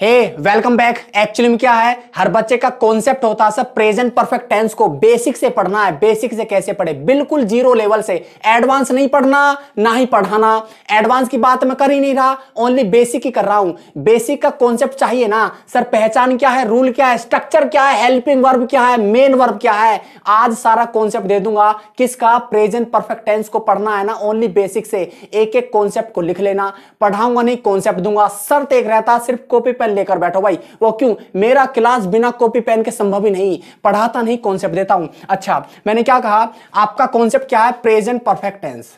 हे welcome back actually में क्या है हर बच्चे का कॉन्सेप्ट होता है सब प्रेजेंट परफेक्ट टेंस को बेसिक से पढ़ना है बेसिक से कैसे पढ़े बिल्कुल जीरो लेवल से एडवांस नहीं पढ़ना ना ही पढ़ाना एडवांस की बात मैं कर ही नहीं रहा ओनली बेसिक ही कर रहा हूं बेसिक का कॉन्सेप्ट चाहिए ना सर पहचान क्या है रूल क्या है स्ट्रक्चर क्या है हेल्पिंग वर्ब क्या है मेन वर्ब क्या है आज सारा कॉन्सेप्ट दे दूंगा किसका प्रेजेंट परफेक्ट टेंस को पढ़ना है ना ओनली बेसिक से एक एक कॉन्सेप्ट को लिख लेना पढ़ाऊंगा नहीं कॉन्सेप्ट दूंगा शर्त एक रहता सिर्फ कॉपी पेन लेकर बैठो भाई वो क्यों मेरा क्लास बिना कॉपी पेन के संभव ही नहीं पढ़ाता नहीं कॉन्सेप्ट देता हूं अच्छा मैंने क्या कहा आपका कॉन्सेप्ट क्या है present perfect tense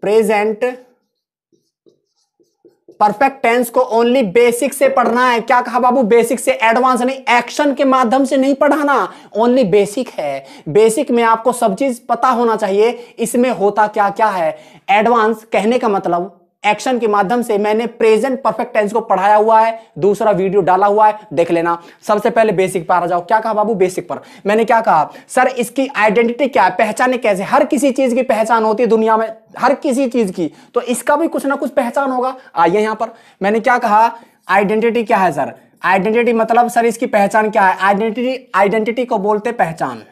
present perfect tense को ओनली बेसिक से पढ़ना है क्या कहा बाबू बेसिक से एडवांस नहीं एक्शन के माध्यम से नहीं पढ़ाना ओनली बेसिक है बेसिक में आपको सब चीज पता होना चाहिए इसमें होता क्या क्या है एडवांस कहने का मतलब एक्शन के माध्यम से मैंने प्रेजेंट परफेक्ट टेंस को पढ़ाया हुआ है दूसरा वीडियो डाला हुआ है देख लेना सबसे पहले बेसिक पर आ जाओ क्या कहा बाबू बेसिक पर मैंने क्या कहा सर इसकी आइडेंटिटी क्या है पहचाने कैसे हर किसी चीज की पहचान होती है दुनिया में हर किसी चीज की तो इसका भी कुछ ना कुछ पहचान होगा आइए यहां पर मैंने क्या कहा आइडेंटिटी क्या है सर आइडेंटिटी मतलब सर इसकी पहचान क्या है आइडेंटिटी आइडेंटिटी को बोलते पहचान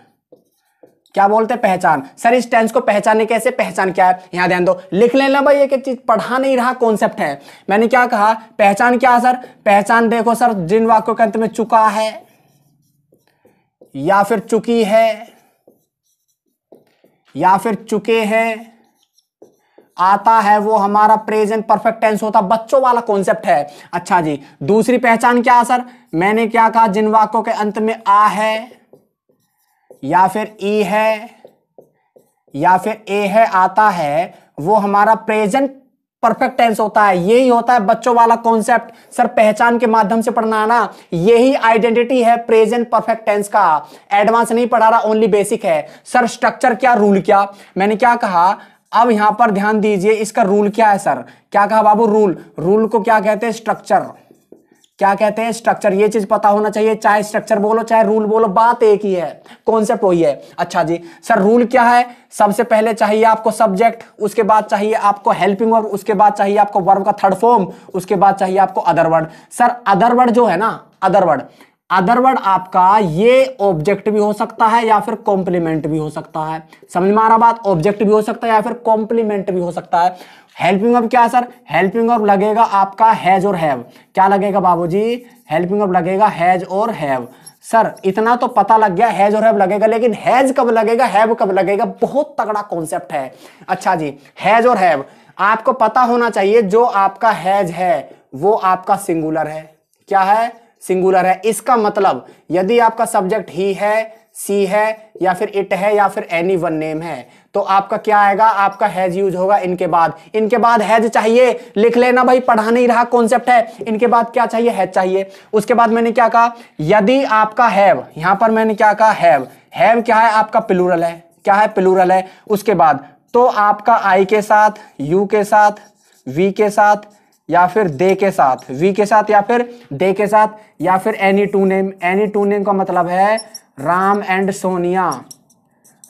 क्या बोलते हैं पहचान सर इस टेंस को पहचाने कैसे पहचान क्या है यहां ध्यान दो लिख लेना भाई एक एक चीज पढ़ा नहीं रहा कॉन्सेप्ट है मैंने क्या कहा पहचान क्या सर पहचान देखो सर जिन वाक्यों के अंत में चुका है या फिर चुकी है या फिर चुके हैं आता है वो हमारा प्रेजेंट परफेक्ट टेंस होता बच्चों वाला कॉन्सेप्ट है अच्छा जी दूसरी पहचान क्या सर मैंने क्या कहा जिन वाक्यों के अंत में आ है या फिर ई है या फिर ए है आता है वो हमारा प्रेजेंट परफेक्ट टेंस होता है यही होता है बच्चों वाला कॉन्सेप्ट सर पहचान के माध्यम से पढ़ना ना यही आइडेंटिटी है प्रेजेंट परफेक्ट टेंस का एडवांस नहीं पढ़ा रहा ओनली बेसिक है सर स्ट्रक्चर क्या रूल क्या मैंने क्या कहा अब यहां पर ध्यान दीजिए इसका रूल क्या है सर क्या कहा बाबू रूल रूल को क्या कहते हैं स्ट्रक्चर क्या कहते हैं स्ट्रक्चर ये चीज पता होना चाहिए चाहे स्ट्रक्चर बोलो चाहे रूल बोलो बात एक ही है कॉन्सेप्ट वही है अच्छा जी सर रूल क्या है सबसे पहले चाहिए आपको सब्जेक्ट उसके बाद चाहिए आपको हेल्पिंग वर्ब उसके बाद चाहिए आपको वर्ब का थर्ड फॉर्म उसके बाद चाहिए आपको other word sir other word जो है ना अदर वर्ड अदरवर्ड आपका ये ऑब्जेक्ट भी हो सकता है या फिर कॉम्प्लीमेंट भी हो सकता है समझ में आ रहा बात ऑब्जेक्ट भी हो सकता है या फिर कॉम्प्लीमेंट भी हो सकता है हेल्पिंग ऑफ क्या सर हेल्पिंग ऑफ लगेगा आपका हैज और हैव क्या लगेगा बाबूजी हेल्पिंग ऑफ लगेगा हैज और हैव सर इतना तो पता लग गया हैज और हैव लगेगा लेकिन हैज कब लगेगा हैव कब लगेगा बहुत तगड़ा कॉन्सेप्ट है अच्छा जी हैज और हैव आपको पता होना चाहिए जो आपका हैज है वो आपका सिंगुलर है क्या है सिंगुलर है इसका मतलब यदि आपका सब्जेक्ट ही है सी है या फिर इट है या फिर एनी वन नेम है तो आपका क्या आएगा आपका हैज यूज होगा इनके बाद इनके बाद हैज चाहिए लिख लेना भाई पढ़ा नहीं रहा कॉन्सेप्ट है इनके बाद क्या चाहिए हैज चाहिए उसके बाद मैंने क्या कहा यदि आपका हैव यहां पर मैंने क्या कहा हैव हैव क्या है आपका प्लूरल है क्या है प्लूरल है उसके बाद तो आपका आई के साथ यू के साथ वी के साथ या फिर दे के साथ वी के साथ या फिर दे के साथ या फिर any two name any two name का मतलब है राम एंड सोनिया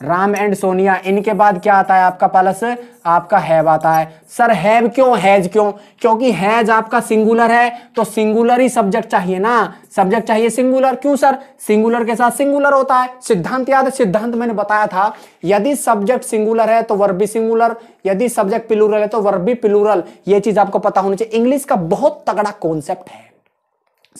राम एंड सोनिया इनके बाद क्या आता है आपका पलस आपका हैव आता है सर हैव क्यों हैज क्यों क्योंकि हैज आपका सिंगुलर है तो सिंगुलर ही सब्जेक्ट चाहिए ना सब्जेक्ट चाहिए सिंगुलर क्यों सर सिंगुलर के साथ सिंगुलर होता है सिद्धांत याद है सिद्धांत मैंने बताया था यदि सब्जेक्ट सिंगुलर है तो वर्बी भी सिंगुलर यदि सब्जेक्ट पिलुरल है तो वर्बी भी प्लूरल ये चीज आपको पता होनी चाहिए इंग्लिश का बहुत तगड़ा कॉन्सेप्ट है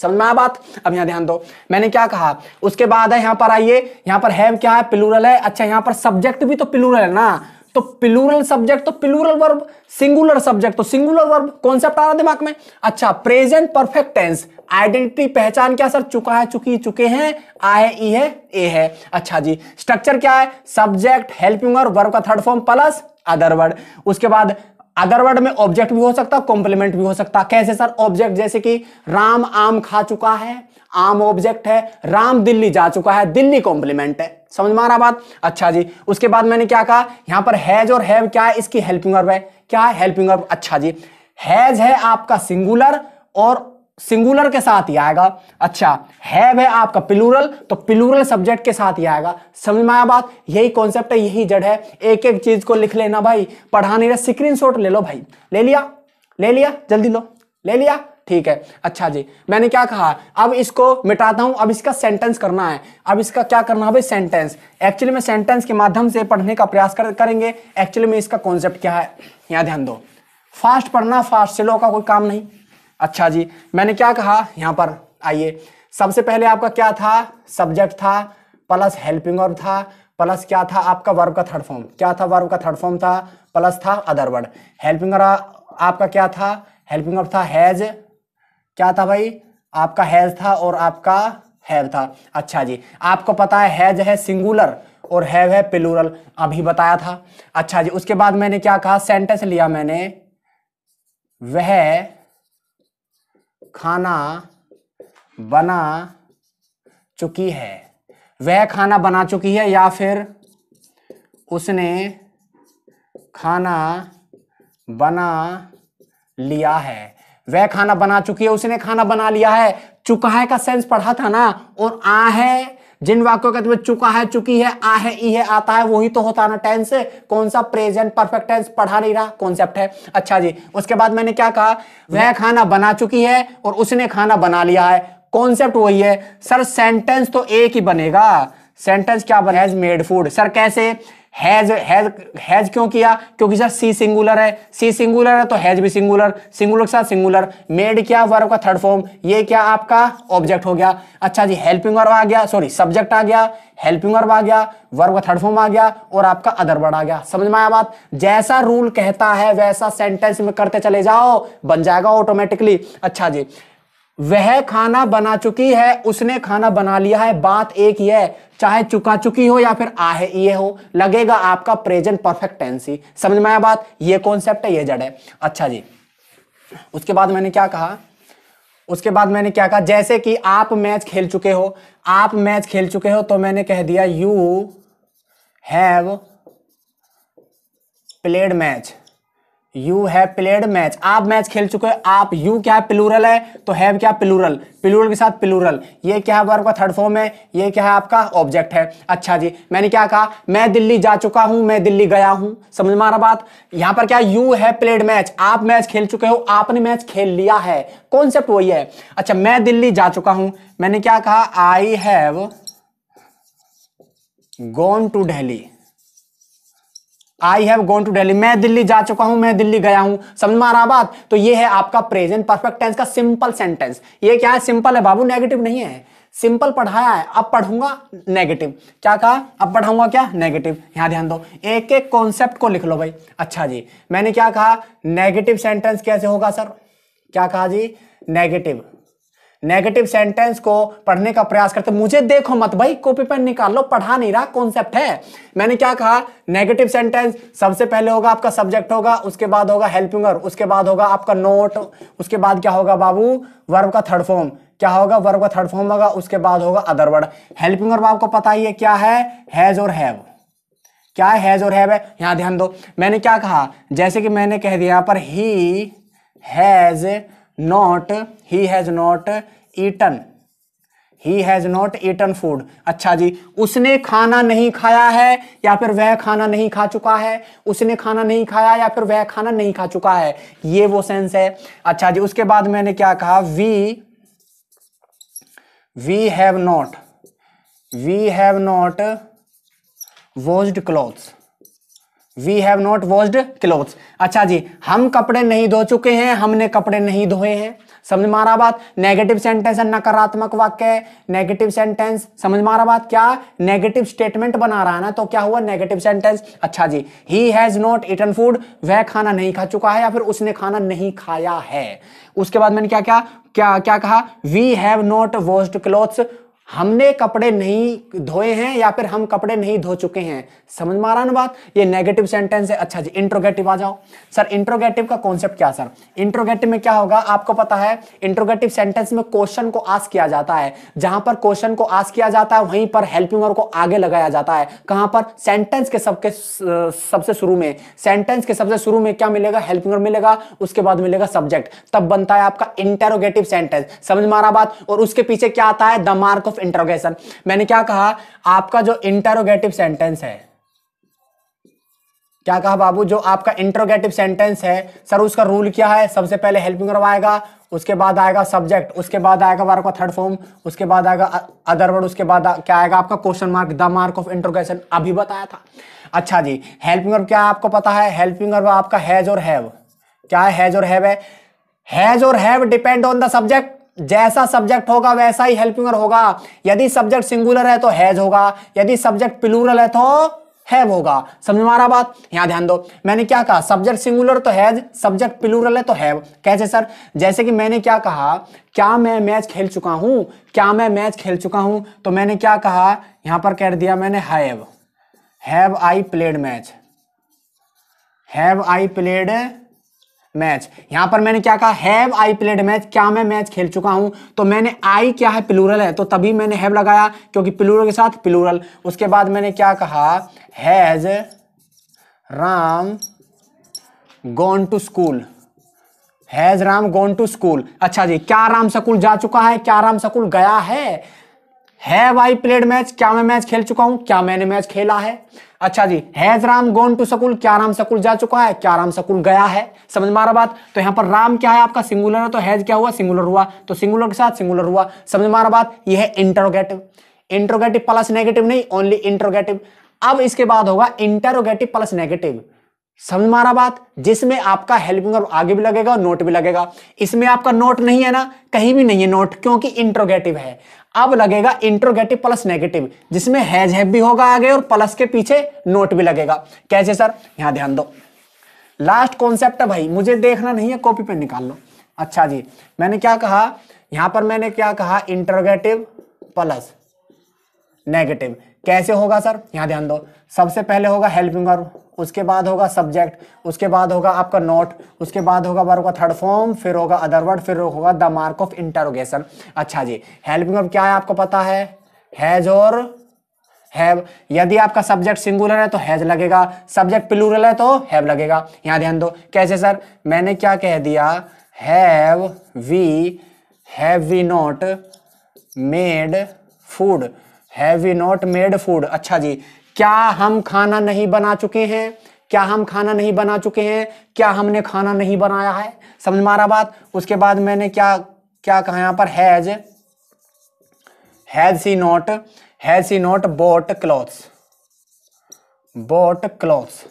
समझ में आया बात अब यहां ध्यान दो मैंने क्या कहा उसके बाद है यहां पर आइए यहां पर है क्या है प्लूरल है अच्छा यहां पर सब्जेक्ट भी तो प्लूरल है ना तो प्लूरल सब्जेक्ट तो प्लूरल वर्ब सिंगुलर सब्जेक्ट तो सिंगुलर वर्ब कॉन्सेप्ट आ रहा दिमाग में अच्छा प्रेजेंट परफेक्ट टेंस आइडेंटिटी पहचान क्या सर चुका है चुकी चुके हैं आ है ई है ए है अच्छा जी स्ट्रक्चर क्या है सब्जेक्ट हेल्पिंग वर्ब का third form plus other word उसके बाद अदर वर्ड में ऑब्जेक्ट भी हो सकता है कॉम्प्लीमेंट भी हो सकता कैसे सर ऑब्जेक्ट जैसे कि राम आम खा चुका है आम ऑब्जेक्ट है राम दिल्ली जा चुका है दिल्ली कॉम्प्लीमेंट है समझ में आ रहा बात अच्छा जी उसके बाद मैंने क्या कहा यहां पर हैज और हैव क्या है इसकी हेल्पिंग वर्ब है क्या है हेल्पिंग वर्ब अच्छा जी हैज है आपका सिंगुलर और सिंगुलर के साथ ही आएगा अच्छा है वह आपका प्लूरल तो प्लूरल सब्जेक्ट के साथ ही आएगा समझ में आया बात यही कॉन्सेप्ट है यही जड़ है एक एक चीज को लिख लेना भाई पढ़ाने का स्क्रीन ले लो भाई ले लिया ले लिया जल्दी लो ले लिया ठीक है अच्छा जी मैंने क्या कहा अब इसको मिटाता हूं अब इसका सेंटेंस करना है अब इसका क्या करना है भाई सेंटेंस एक्चुअली में सेंटेंस के माध्यम से पढ़ने का प्रयास कर, करेंगे एक्चुअली में इसका कॉन्सेप्ट क्या है यहां ध्यान दो फास्ट पढ़ना फास्ट से लो का कोई काम नहीं अच्छा जी मैंने क्या कहा यहाँ पर आइए सबसे पहले आपका क्या था सब्जेक्ट था प्लस हेल्पिंग और था प्लस क्या था आपका वर्ब का थर्ड फॉर्म क्या था वर्ब का थर्ड फॉर्म था प्लस था अदर वर्ड हेल्पिंग आपका क्या था हेल्पिंग और था हैज क्या था भाई आपका हैज था और आपका हैव था अच्छा जी आपको पता है हैज है सिंगुलर और हैव है प्लूरल अभी बताया था अच्छा जी उसके बाद मैंने क्या कहा सेंटेंस लिया मैंने वह खाना बना चुकी है वह खाना बना चुकी है या फिर उसने खाना बना लिया है वह खाना बना चुकी है उसने खाना बना लिया है चुका है का सेंस पढ़ा था ना और आ है जिन वाक्यों के तुम्हें चुका है चुकी है आ है ई है आता है वही तो होता है ना टेंस कौन सा प्रेजेंट परफेक्ट टेंस पढ़ा नहीं रहा कॉन्सेप्ट है अच्छा जी उसके बाद मैंने क्या कहा वह खाना बना चुकी है और उसने खाना बना लिया है कॉन्सेप्ट वही है सर सेंटेंस तो एक ही बनेगा सेंटेंस क्या बनेज मेड फूड सर कैसे हैज हैज हैज क्यों किया क्योंकि सर सी सिंगुलर है सी सिंगुलर है तो हैज भी सिंगुलर सिंगुलर के साथ सिंगुलर मेड क्या वर्ब का थर्ड फॉर्म ये क्या आपका ऑब्जेक्ट हो गया अच्छा जी हेल्पिंग वर्ब आ गया सॉरी सब्जेक्ट आ गया हेल्पिंग वर्ब आ गया वर्ब का थर्ड फॉर्म आ गया और आपका अदर वर्ड आ गया समझ में आया बात जैसा रूल कहता है वैसा सेंटेंस में करते चले जाओ बन जाएगा ऑटोमेटिकली अच्छा जी वह खाना बना चुकी है उसने खाना बना लिया है बात एक ही है चाहे चुका चुकी हो या फिर आ है ये हो लगेगा आपका प्रेजेंट परफेक्ट टेंसी समझ में आया बात ये कॉन्सेप्ट है ये जड़ है अच्छा जी उसके बाद मैंने क्या कहा उसके बाद मैंने क्या कहा जैसे कि आप मैच खेल चुके हो आप मैच खेल चुके हो तो मैंने कह दिया you have played match you have played match आप मैच खेल चुके हो आप यू क्या है प्लूरल है तो हैव क्या प्लूरल प्लूरल के साथ प्लूरल ये क्या है वर्ब का थर्ड फॉर्म है ये क्या है आपका ऑब्जेक्ट है अच्छा जी मैंने क्या कहा मैं दिल्ली जा चुका हूं मैं दिल्ली गया हूं समझ में आ रहा बात यहां पर क्या यू हैव प्लेड मैच आप मैच खेल चुके हो आपने मैच खेल लिया है कॉन्सेप्ट वही है अच्छा मैं दिल्ली जा चुका हूं मैंने क्या कहा I have gone to Delhi I have gone to Delhi मैं दिल्ली जा चुका हूं मैं दिल्ली गया हूं समझ में आ रहा बात तो ये है आपका प्रेजेंट परफेक्ट टेंस का सिंपल सेंटेंस ये क्या है सिंपल है बाबू नेगेटिव नहीं है सिंपल पढ़ाया है अब पढ़ूंगा नेगेटिव क्या कहा अब पढ़ाऊंगा क्या नेगेटिव यहां ध्यान दो एक एक कॉन्सेप्ट को लिख लो भाई अच्छा जी मैंने क्या कहा नेगेटिव सेंटेंस कैसे होगा सर क्या कहा जी नेगेटिव नेगेटिव सेंटेंस को पढ़ने का प्रयास करते मुझे देखो मत भाई कॉपी पेन निकाल लो पढ़ा नहीं रहा कॉन्सेप्ट है मैंने क्या कहा नेगेटिव सेंटेंस सबसे पहले होगा आपका सब्जेक्ट होगा उसके बाद होगा हेल्पिंगर उसके बाद होगा आपका नोट उसके बाद क्या होगा बाबू वर्ब का थर्ड फॉर्म क्या होगा वर्ब का थर्ड फॉर्म होगा उसके बाद होगा अदर वर्ड हेल्पिंग वर्ब आपको पता ही है क्या है हैज और हैव क्या है हैज और हैव है यहां ध्यान दो मैंने क्या कहा जैसे कि मैंने कह दिया यहां पर he has not he has not eaten he has not eaten food अच्छा जी उसने खाना नहीं खाया है या फिर वह खाना नहीं खा चुका है उसने खाना नहीं खाया या फिर वह खाना नहीं खा चुका है ये वो सेंस है अच्छा जी उसके बाद मैंने क्या कहा we we have not we have not washed clothes we have not washed cloth अच्छा जी हम कपड़े नहीं धो चुके हैं हमने कपड़े नहीं धोए हैं समझ मारा बात नेगेटिव सेंटेंस है नकारात्मक वाक्य है नेगेटिव सेंटेंस समझ मारा बात क्या नेगेटिव स्टेटमेंट बना रहा है ना तो क्या हुआ नेगेटिव सेंटेंस अच्छा जी he has not eaten food वह खाना नहीं खा चुका है या फिर उसने खाना नहीं खाया है उसके बाद मैंने क्या क्या क्या क्या कहा we have not washed clothes हमने कपड़े नहीं धोए हैं या फिर हम कपड़े नहीं धो चुके हैं समझ में आ रहा ना बात ये नेगेटिव सेंटेंस है अच्छा जी इंट्रोगेटिव आ जाओ सर इंट्रोगेटिव का कॉन्सेप्ट क्या सर इंट्रोगेटिव में क्या होगा आपको पता है इंट्रोगेटिव सेंटेंस में क्वेश्चन को आस किया जाता है जहां पर क्वेश्चन को आस किया जाता है वहीं पर हेल्पिंगर को आगे लगाया जाता है कहां पर सेंटेंस के सबके सबसे शुरू में सेंटेंस के सबसे शुरू में क्या मिलेगा हेल्पिंगर मिलेगा उसके बाद मिलेगा सब्जेक्ट तब बनता है आपका इंटेरोगेटिव सेंटेंस समझ में आ रहा बात और उसके पीछे क्या आता है द मार्क ऑफ इंटरोगेशन मैंने क्या कहा आपका जो इंटरोगेटिव सेंटेंस है क्या कहा बाबू जो आपका इंट्रोगेटिव सेंटेंस है सर उसका रूल क्या है सबसे पहले हेल्पिंग करवाएगा उसके बाद आएगा सब्जेक्ट उसके बाद आएगा वर्क का थर्ड फॉर्म उसके बाद आएगा अदर वर्ड उसके बाद आ, क्या आएगा आपका question mark the mark of interrogation अभी बताया था अच्छा जी हेल्पिंग वर्ब क्या आपको पता है हेल्पिंग वर्ब आपका हैज और हैव क्या है हैज और हैव है हैज और have depend on the subject जैसा सब्जेक्ट होगा वैसा ही हेल्पिंगर होगा यदि सब्जेक्ट सिंगुलर है तो हैज होगा यदि सब्जेक्ट प्लूरल है तो हैव होगा समझ मारा बात यहां ध्यान दो मैंने क्या कहा सब्जेक्ट सिंगुलर तो हैज सब्जेक्ट प्लूरल है तो हैव कैसे सर जैसे कि मैंने क्या कहा क्या मैं मैच खेल चुका हूं क्या मैं मैच खेल चुका हूं तो मैंने क्या कहा यहां पर कह दिया मैंने have have I played match have I played match यहां पर मैंने क्या कहा हैव आई प्लेड मैच क्या मैं मैच खेल चुका हूं तो मैंने आई क्या है प्लूरल है तो तभी मैंने हैव लगाया क्योंकि प्लूरल के साथ प्लूरल उसके बाद मैंने क्या कहा has Ram gone to school has Ram gone to school अच्छा जी क्या राम स्कूल जा चुका है क्या राम स्कूल गया है हैव आई प्लेड मैच क्या मैं मैच खेल चुका हूं क्या मैंने मैच खेला है अच्छा जी has Ram gone to school क्या राम सकूल जा चुका है क्या राम सकूल गया है समझ मारा बात तो यहाँ पर राम क्या है आपका सिंगुलर है तो हैज क्या हुआ सिंगुलर हुआ तो सिंगुलर के साथ सिंगुलर हुआ समझ मारा बात यह है इंटरोगेटिव इंटरोगेटिव प्लस नेगेटिव नहीं ओनली इंटरोगेटिव अब इसके बाद होगा इंटरोगेटिव प्लस नेगेटिव समझ मारा बात जिसमें आपका हेल्पिंग और आगे भी लगेगा और नोट भी लगेगा इसमें आपका नोट नहीं है ना कहीं भी नहीं है नोट क्योंकि इंट्रोगेटिव है अब लगेगा इंट्रोगेटिव प्लस नेगेटिव जिसमें हैज हैव भी होगा आगे और प्लस के पीछे नोट भी लगेगा कैसे सर यहां ध्यान दो लास्ट कॉन्सेप्ट है भाई मुझे देखना नहीं है कॉपी पे निकाल लो अच्छा जी मैंने क्या कहा यहां पर मैंने क्या कहा इंट्रोगेटिव प्लस नेगेटिव कैसे होगा सर यहाँ ध्यान दो सबसे पहले होगा हेल्पिंग वर्ब उसके बाद होगा सब्जेक्ट उसके बाद होगा आपका नोट उसके बाद होगा वर्ब का थर्ड फॉर्म फिर होगा अदर वर्ड फिर होगा द मार्क ऑफ इंटरोगेशन अच्छा जी हेल्पिंग वर्ब क्या है आपको पता है हैज और हैव यदि आपका सब्जेक्ट सिंगुलर है तो हैज लगेगा सब्जेक्ट प्लूरल है तो हैव लगेगा यहाँ ध्यान दो कैसे सर मैंने क्या कह दिया have we have we not made food have we not made food अच्छा जी क्या हम खाना नहीं बना चुके हैं क्या हम खाना नहीं बना चुके हैं क्या हमने खाना नहीं बनाया है समझ मारा बात उसके बाद मैंने क्या क्या कहा यहां पर has has she not has she not bought clothes bought clothes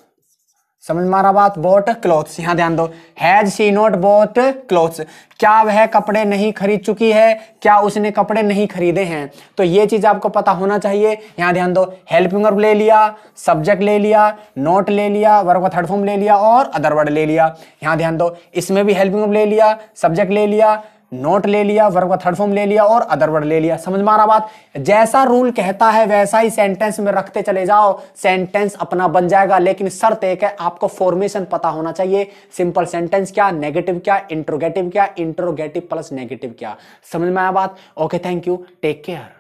समझ मारा बात बोट क्लोथ्स यहां ध्यान दो has she not bought clothes क्या वह कपड़े नहीं खरीद चुकी है क्या उसने कपड़े नहीं खरीदे हैं तो ये चीज आपको पता होना चाहिए यहां ध्यान दो हेल्पिंग वर्ब ले लिया सब्जेक्ट ले लिया नोट ले लिया वर्ब का थर्ड फॉर्म ले लिया और अदर वर्ड ले लिया यहां ध्यान दो इसमें भी हेल्पिंग वर्ब ले लिया सब्जेक्ट ले लिया नॉट ले लिया वर्ब का थर्ड फॉर्म ले लिया और अदर वर्ड ले लिया समझ में आ रहा बात जैसा रूल कहता है वैसा ही सेंटेंस में रखते चले जाओ सेंटेंस अपना बन जाएगा लेकिन शर्त एक है आपको फॉर्मेशन पता होना चाहिए सिंपल सेंटेंस क्या नेगेटिव क्या इंट्रोगेटिव क्या इंट्रोगेटिव प्लस नेगेटिव क्या समझ में आया बात okay thank you take care